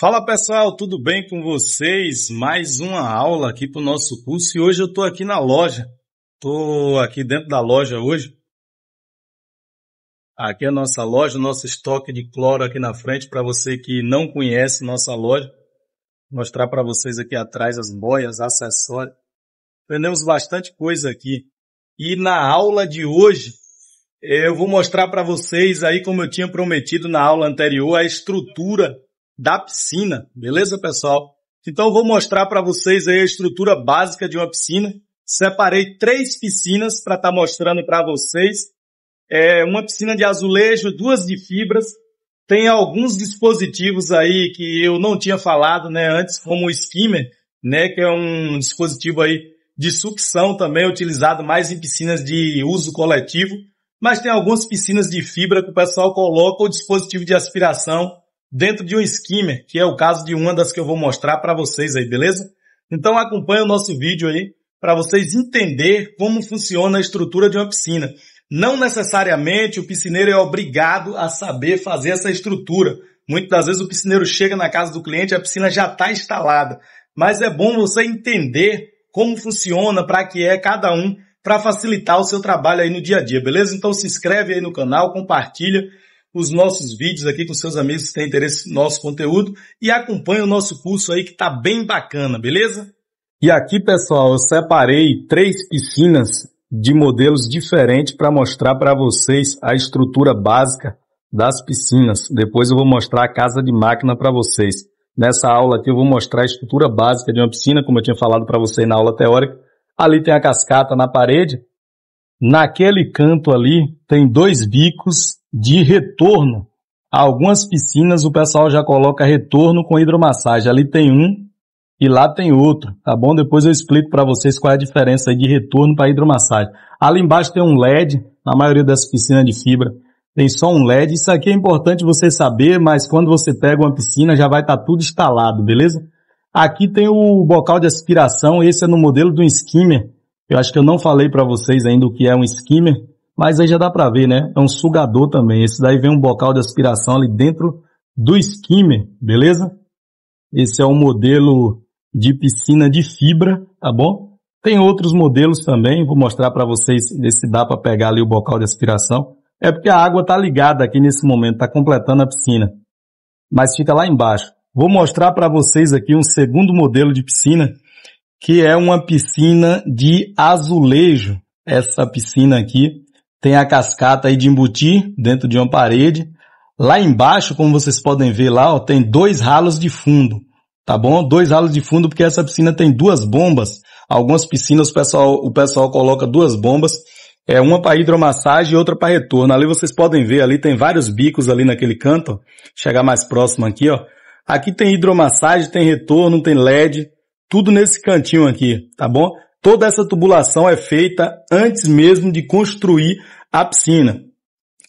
Fala pessoal, tudo bem com vocês? Mais uma aula aqui para o nosso curso e hoje eu estou aqui na loja. Estou aqui dentro da loja hoje. Aqui é a nossa loja, nosso estoque de cloro aqui na frente para você que não conhece nossa loja. Vou mostrar para vocês aqui atrás as boias, acessórios. Aprendemos bastante coisa aqui. E na aula de hoje eu vou mostrar para vocês aí como eu tinha prometido na aula anterior a estrutura da piscina, beleza pessoal? Então vou mostrar para vocês aí a estrutura básica de uma piscina. Separei três piscinas para estar tá mostrando para vocês. É uma piscina de azulejo, duas de fibras. Tem alguns dispositivos aí que eu não tinha falado, né, antes, como o skimmer, né, que é um dispositivo aí de sucção também utilizado mais em piscinas de uso coletivo, mas tem algumas piscinas de fibra que o pessoal coloca o dispositivo de aspiração dentro de um skimmer, que é o caso de uma das que eu vou mostrar para vocês aí, beleza? Então acompanhe o nosso vídeo aí para vocês entender como funciona a estrutura de uma piscina. Não necessariamente o piscineiro é obrigado a saber fazer essa estrutura. Muitas das vezes o piscineiro chega na casa do cliente, e a piscina já está instalada, mas é bom você entender como funciona, para que é cada um, para facilitar o seu trabalho aí no dia a dia, beleza? Então se inscreve aí no canal, compartilha os nossos vídeos aqui com seus amigos que têm interesse no nosso conteúdo e acompanhe o nosso curso aí que tá bem bacana, beleza? E aqui, pessoal, eu separei três piscinas de modelos diferentes para mostrar para vocês a estrutura básica das piscinas. Depois eu vou mostrar a casa de máquina para vocês. Nessa aula aqui eu vou mostrar a estrutura básica de uma piscina, como eu tinha falado para vocês na aula teórica. Ali tem a cascata na parede. Naquele canto ali tem dois bicos de retorno. algumas piscinas o pessoal já coloca retorno com hidromassagem. Ali tem um e lá tem outro, tá bom? Depois eu explico para vocês qual é a diferença de retorno para hidromassagem. Ali embaixo tem um LED, na maioria das piscinas de fibra tem só um LED. Isso aqui é importante você saber, mas quando você pega uma piscina já vai estar tá tudo instalado, beleza? Aqui tem o bocal de aspiração, esse é no modelo do skimmer. Eu acho que eu não falei para vocês ainda o que é um skimmer. Mas aí já dá para ver, né? É um sugador também. Esse daí vem um bocal de aspiração ali dentro do skimmer, beleza? Esse é um modelo de piscina de fibra, tá bom? Tem outros modelos também, vou mostrar para vocês se dá para pegar ali o bocal de aspiração. É porque a água tá ligada aqui nesse momento, tá completando a piscina. Mas fica lá embaixo. Vou mostrar para vocês aqui um segundo modelo de piscina, que é uma piscina de azulejo. Essa piscina aqui, tem a cascata aí de embutir dentro de uma parede. Lá embaixo, como vocês podem ver lá, ó, tem dois ralos de fundo, tá bom? Dois ralos de fundo porque essa piscina tem duas bombas. Algumas piscinas o pessoal, o pessoal coloca duas bombas, é uma para hidromassagem e outra para retorno. Ali vocês podem ver, ali tem vários bicos ali naquele canto. Ó. Chegar mais próximo aqui, ó. Aqui tem hidromassagem, tem retorno, tem LED, tudo nesse cantinho aqui, tá bom? Toda essa tubulação é feita antes mesmo de construir a piscina.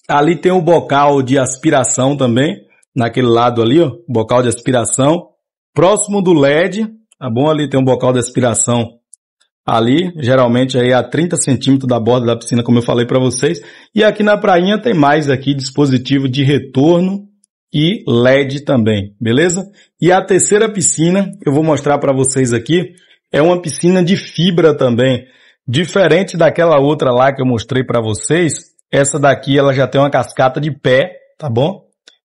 Ali tem o um bocal de aspiração também, naquele lado ali, ó, bocal de aspiração. Próximo do LED, tá bom? Ali tem um bocal de aspiração ali, geralmente aí a 30 centímetros da borda da piscina, como eu falei para vocês. E aqui na prainha tem mais aqui dispositivo de retorno e LED também, beleza? E a terceira piscina eu vou mostrar para vocês aqui é uma piscina de fibra também. Diferente daquela outra lá que eu mostrei para vocês, essa daqui ela já tem uma cascata de pé, tá bom?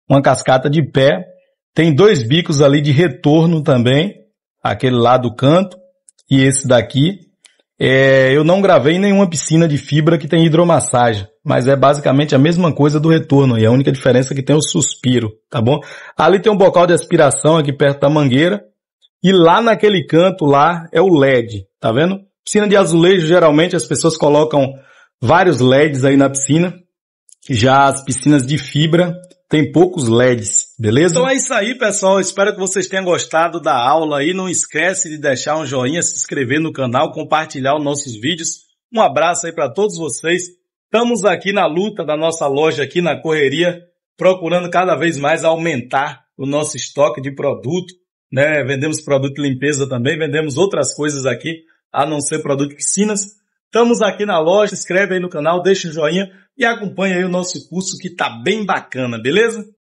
Uma cascata de pé. Tem dois bicos ali de retorno também, aquele lá do canto e esse daqui. É, eu não gravei nenhuma piscina de fibra que tem hidromassagem, mas é basicamente a mesma coisa do retorno e a única diferença é que tem o suspiro, tá bom? Ali tem um bocal de aspiração aqui perto da mangueira, e lá naquele canto lá é o LED, tá vendo? Piscina de azulejo, geralmente as pessoas colocam vários LEDs aí na piscina. Já as piscinas de fibra tem poucos LEDs, beleza? Então é isso aí, pessoal. Espero que vocês tenham gostado da aula aí. Não esquece de deixar um joinha, se inscrever no canal, compartilhar os nossos vídeos. Um abraço aí para todos vocês. Estamos aqui na luta da nossa loja aqui na correria, procurando cada vez mais aumentar o nosso estoque de produto né? Vendemos produto de limpeza também, vendemos outras coisas aqui, a não ser produto de piscinas. Estamos aqui na loja, escreve inscreve aí no canal, deixa um joinha e acompanha aí o nosso curso que tá bem bacana, beleza?